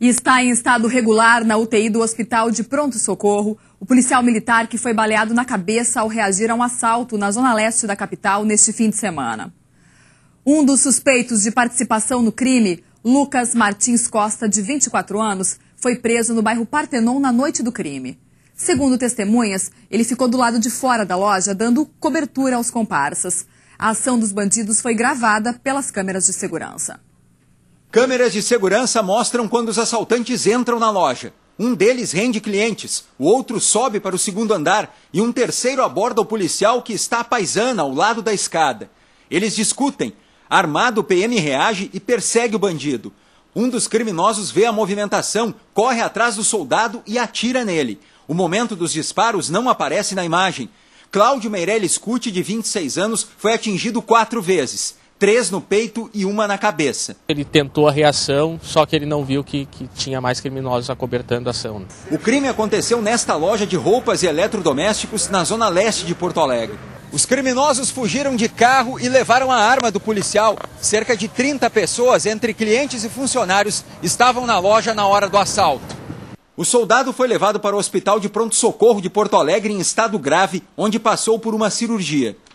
e está em estado regular na UTI do Hospital de Pronto Socorro, o policial militar que foi baleado na cabeça ao reagir a um assalto na zona leste da capital neste fim de semana. Um dos suspeitos de participação no crime, Lucas Martins Costa, de 24 anos, foi preso no bairro Partenon na noite do crime. Segundo testemunhas, ele ficou do lado de fora da loja, dando cobertura aos comparsas. A ação dos bandidos foi gravada pelas câmeras de segurança. Câmeras de segurança mostram quando os assaltantes entram na loja. Um deles rende clientes, o outro sobe para o segundo andar e um terceiro aborda o policial que está à paisana ao lado da escada. Eles discutem. Armado, o PM reage e persegue o bandido. Um dos criminosos vê a movimentação, corre atrás do soldado e atira nele. O momento dos disparos não aparece na imagem. Cláudio Meirelles Cuti, de 26 anos, foi atingido quatro vezes três no peito e uma na cabeça. Ele tentou a reação, só que ele não viu que, que tinha mais criminosos acobertando a ação. Né? O crime aconteceu nesta loja de roupas e eletrodomésticos na zona leste de Porto Alegre. Os criminosos fugiram de carro e levaram a arma do policial. Cerca de 30 pessoas, entre clientes e funcionários, estavam na loja na hora do assalto. O soldado foi levado para o hospital de pronto-socorro de Porto Alegre em estado grave, onde passou por uma cirurgia.